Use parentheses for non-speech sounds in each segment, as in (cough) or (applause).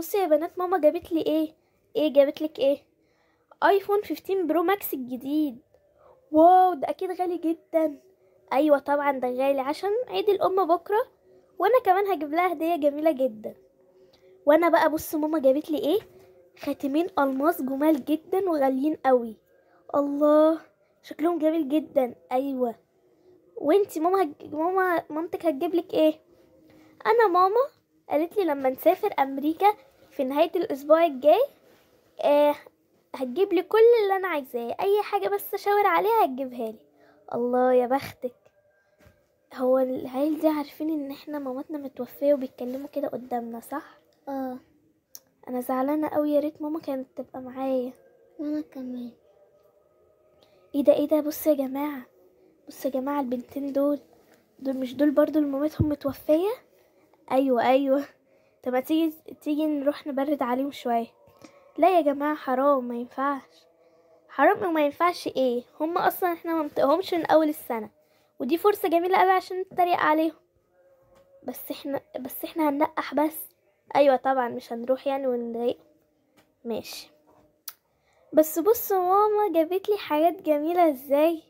بصي يا بنات ماما جابت لي ايه ايه جابت لك ايه ايفون 15 برو ماكس الجديد واو ده اكيد غالي جدا ايوه طبعا ده غالي عشان عيد الام بكره وانا كمان هجيب لها هديه جميله جدا وانا بقى بص ماما جابت لي ايه خاتمين الماس جمال جدا وغاليين قوي الله شكلهم جميل جدا ايوه وانتي ماما هج... ماما مامتك هتجيب لك ايه انا ماما قالت لي لما نسافر امريكا في نهاية الأسبوع الجاي آه هتجيب لي كل اللي أنا عايزاه أي حاجة بس أشاور عليها هتجيبها لي الله يا بختك هو العيل دي عارفين ان احنا مامتنا متوفيه وبيتكلموا كده قدامنا صح اه انا زعلانه قوي يا ريت ماما كانت تبقى معايا وانا كمان ايه ده ايه ده بص يا جماعه بص يا جماعه البنتين دول دول مش دول برضو اللي مامتهم متوفيه ايوه ايوه طب تيجي تيجي نروح نبرد عليهم شوية لا يا جماعة حرام ما ينفعش حرام ما ينفعش ايه هم اصلا احنا ما منطقهمش من اول السنة ودي فرصة جميلة قوي عشان نتريق عليهم بس احنا بس احنا هننقح بس ايوه طبعا مش هنروح يعني ونضايق ماشي بس بص ماما جابت لي حاجات جميلة ازاي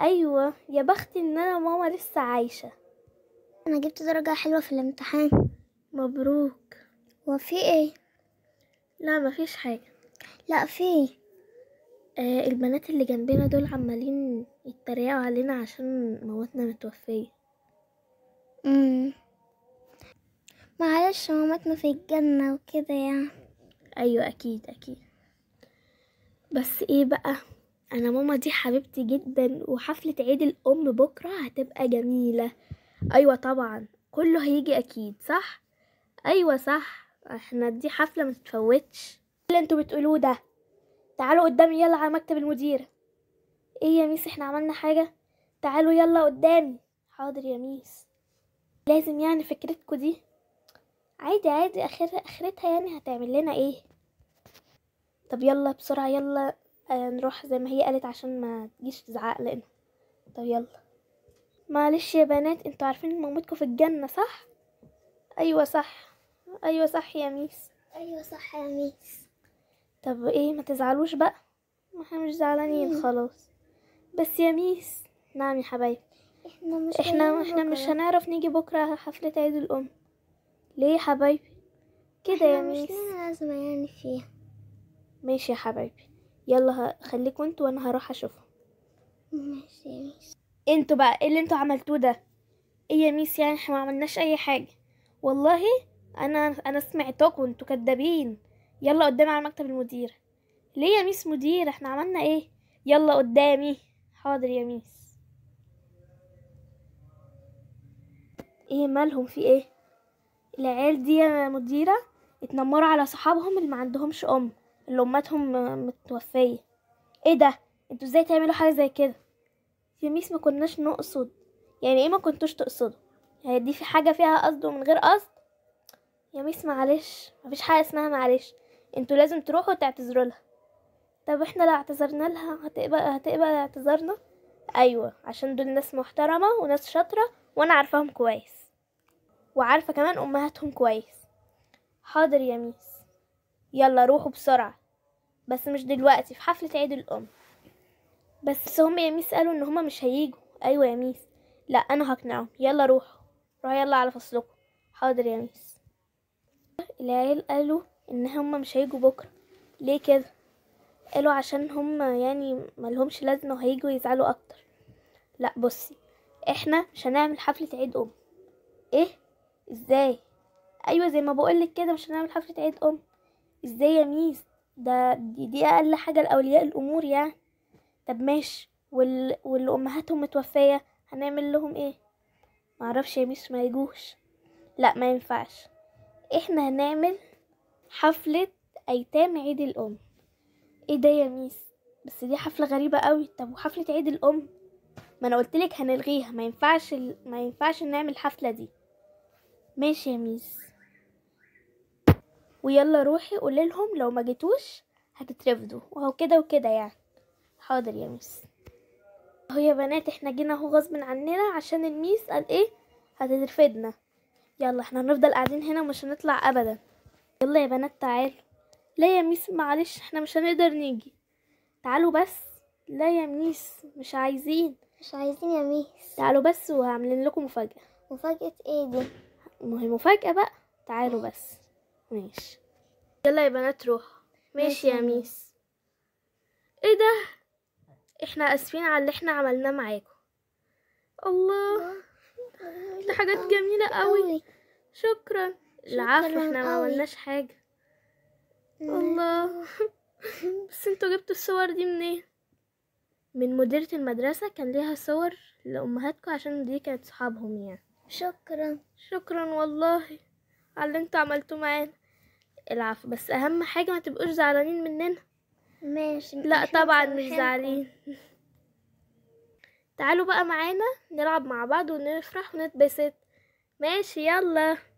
ايوه يا بختي ان انا ماما لسه عايشة انا جبت درجة حلوة في الامتحان مبروك وفي ايه لا مفيش حاجة لا في إيه؟ آه البنات اللي جنبنا دول عمالين يتريقوا علينا عشان مواتنا متوفية امم معلش مامتنا في الجنة وكده يعني ايوه اكيد اكيد بس ايه بقى انا ماما دي حبيبتي جدا وحفلة عيد الام بكرة هتبقى جميلة ايوه طبعا كله هيجي اكيد صح ايوه صح احنا دي حفله ما تتفوتش اللي انتوا بتقولوه ده تعالوا قدامي يلا على مكتب المدير ايه يا ميس احنا عملنا حاجه تعالوا يلا قدامي حاضر يا ميس لازم يعني فكرتكوا دي عادي عادي اخر اخرتها يعني هتعمل لنا ايه طب يلا بسرعه يلا آه، نروح زي ما هي قالت عشان ما تجيش تزعق لنا طب يلا معلش يا بنات انتوا عارفين مامتكم في الجنه صح ايوه صح ايوه صح يا ميس ايوه صح يا ميس طب ايه ما تزعلوش بقى ما احنا مش زعلانين خلاص بس يا ميس نعم يا حبايبي احنا مش احنا احنا بكرة. مش هنعرف نيجي بكره حفله عيد الام ليه يا حبايبي كده يا ميس مش لنا يعني فيها ماشي يا حبايبي يلا خليكوا انتوا وانا هروح اشوفهم ماشي يا ميس انتوا بقى ايه اللي انتوا عملتوه ده ايه يا ميس يعني احنا ما عملناش اي حاجه والله انا انا سمعتكم انتوا كدابين يلا قدامي على مكتب المدير ليه يا ميس مدير احنا عملنا ايه يلا قدامي حاضر يا ميس ايه مالهم في ايه العيال دي يا مديره اتنمروا على صحابهم اللي ما عندهمش ام اللي امتهم متوفيه ايه ده انتوا ازاي تعملوا حاجه زي كده يا ميس ما كناش نقصد يعني ايه ما كنتوش تقصدوا هي يعني دي في حاجه فيها قصد ومن غير قصد يا ميس معلش مفيش حاجه اسمها معلش انتوا لازم تروحوا تعتذروا لها طب احنا لو اعتذرنا لها هتقبل هتقبل اعتذارنا ايوه عشان دول ناس محترمه وناس شاطره وانا عارفاهم كويس وعارفه كمان امهاتهم كويس حاضر يا ميس يلا روحوا بسرعه بس مش دلوقتي في حفله عيد الام بس هم يا ميس قالوا ان هما مش هيجوا ايوه يا ميس لا انا هقنعهم يلا روحوا روحوا يلا على فصلكم حاضر يا ميس العيال قالوا ان هم مش هيجوا بكره ليه كده قالوا عشان هم يعني ملهمش لازمه وهيجوا يزعلوا اكتر لا بصي احنا مش هنعمل حفله عيد ام ايه ازاي ايوه زي ما بقولك كده مش هنعمل حفله عيد ام ازاي يا ميس ده دي, دي اقل حاجه لاولياء الامور يعني طب ماشي وال... واللي امهاتهم متوفيه هنعمل لهم ايه معرفش يا ميس ما يجوش لا ما ينفعش احنا هنعمل حفلة ايتام عيد الام ايه ده يا ميس بس دي حفلة غريبة قوي طب وحفلة عيد الام ما انا قلتلك هنلغيها ما ينفعش ال... ما ينفعش نعمل الحفلة دي ماشي يا ميس ويلا روحي قولي لهم لو ما جيتوش هتترفضوا وهو كده وكده يعني حاضر يا ميس اهو يا بنات احنا جينا اهو غصب عننا عشان الميس قال ايه هتترفدنا يلا احنا هنفضل قاعدين هنا ومش هنطلع ابدا يلا يا بنات تعالوا لا يا ميس معلش احنا مش هنقدر نيجي تعالوا بس لا يا ميس مش عايزين مش عايزين يا ميس تعالوا بس وهعملين لكم مفاجأة مفاجأة ايه دي ما مفاجأة بقى تعالوا بس ماشي يلا يا بنات روح ماشي, ماشي يا ميس ايه ده احنا اسفين على اللي احنا عملناه معاكم الله دي حاجات جميلة قوي شكرا العفو احنا ما عملناش حاجة الله (laughs) بس انتوا جبتوا الصور دي منين ايه؟ من مديرة المدرسة كان ليها صور لأمهاتكم عشان دي كانت صحابهم يعني شكرا شكرا والله على اللي انتوا عملتوه معانا العفو بس أهم حاجة ما تبقوش زعلانين مننا ماشي لا طبعا مش زعلانين تعالوا بقى معانا نلعب مع بعض ونفرح ونتبسط ماشي يلا